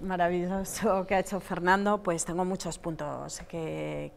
maravilloso que ha hecho Fernando, pues tengo muchos puntos que,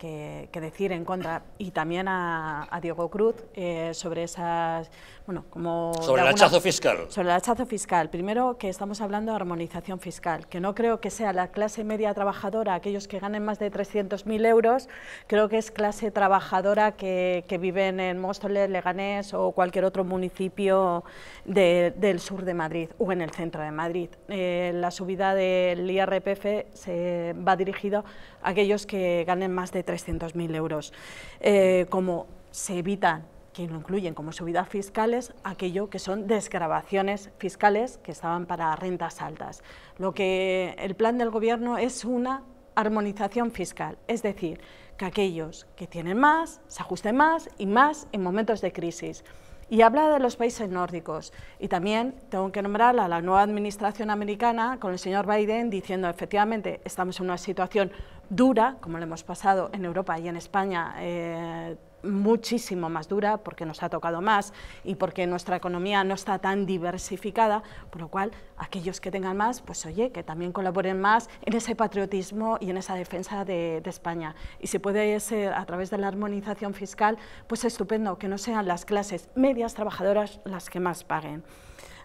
que, decir en contra y también a, a Diego Cruz eh, sobre esas, bueno, como... Sobre el hachazo fiscal. Sobre el hachazo fiscal. Primero que estamos hablando de armonización fiscal, que no creo que sea la clase media trabajadora, aquellos que ganen más de 300.000 euros, creo que es clase trabajadora que, que viven en Móstoles, Leganés o cualquier otro municipio del sur de Madrid o en el centro de Madrid. Eh, la subida de el IRPF se va dirigido a aquellos que ganen más de 300.000 euros. Eh, como se evitan que lo incluyen como subidas fiscales, aquello que son desgravaciones fiscales que estaban para rentas altas. Lo que el plan del Gobierno es una armonización fiscal, es decir, que aquellos que tienen más se ajusten más y más en momentos de crisis y habla de los países nórdicos. Y también tengo que nombrar a la nueva administración americana con el señor Biden diciendo efectivamente estamos en una situación dura, como lo hemos pasado en Europa y en España eh, muchísimo más dura porque nos ha tocado más y porque nuestra economía no está tan diversificada, por lo cual aquellos que tengan más, pues oye, que también colaboren más en ese patriotismo y en esa defensa de, España. Y si puede ser a través de la armonización fiscal, pues estupendo, que no sean las clases medias trabajadoras las que más paguen.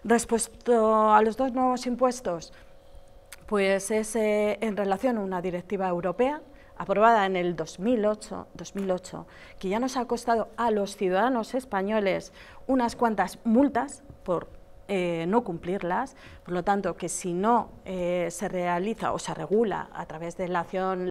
Respuesto a los dos nuevos impuestos, pues es eh, en relación a una directiva europea aprobada en el 2008, 2008, que ya nos ha costado a los ciudadanos españoles unas cuantas multas por eh, no cumplirlas, por lo tanto que si no eh, se realiza o se regula a través de la acción